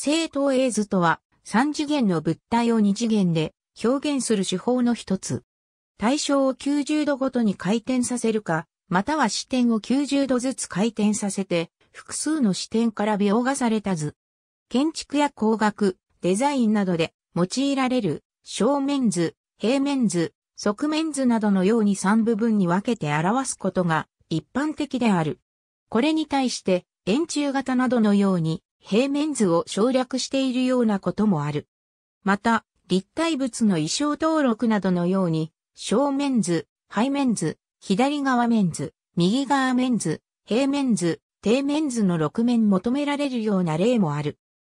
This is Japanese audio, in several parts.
正当映図とは、三次元の物体を二次元で表現する手法の一つ。対象を90度ごとに回転させるか、または視点を90度ずつ回転させて、複数の視点から描画された図。建築や工学、デザインなどで用いられる正面図、平面図、側面図などのように3部分に分けて表すことが一般的である。これに対して円柱型などのように平面図を省略しているようなこともある。また、立体物の衣装登録などのように、正面図、背面図、左側面図、右側面図、平面図、底面図の6面求められるような例もある。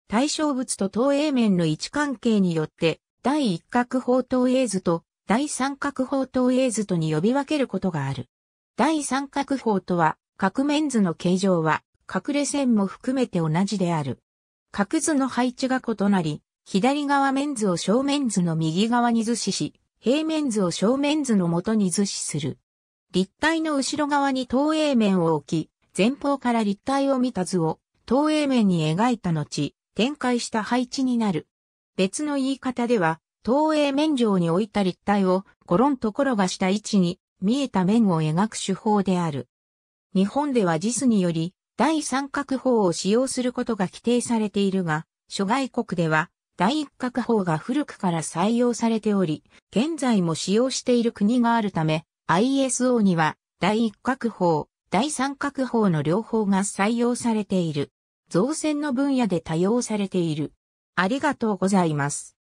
対象物と投影面の位置関係によって、第一角方投影図と第三角方投影図とに呼び分けることがある。第三角方とは、角面図の形状は、隠れ線も含めて同じである。角図の配置が異なり、左側面図を正面図の右側に図示し、平面図を正面図の元に図示する。立体の後ろ側に投影面を置き、前方から立体を見た図を投影面に描いた後、展開した配置になる。別の言い方では、投影面上に置いた立体をゴロンと転がした位置に見えた面を描く手法である。日本では実により第三角法を使用することが規定されているが、諸外国では第一角法が古くから採用されており、現在も使用している国があるため、ISO には第一角法、第三角法の両方が採用されている。造船の分野で多用されている。ありがとうございます。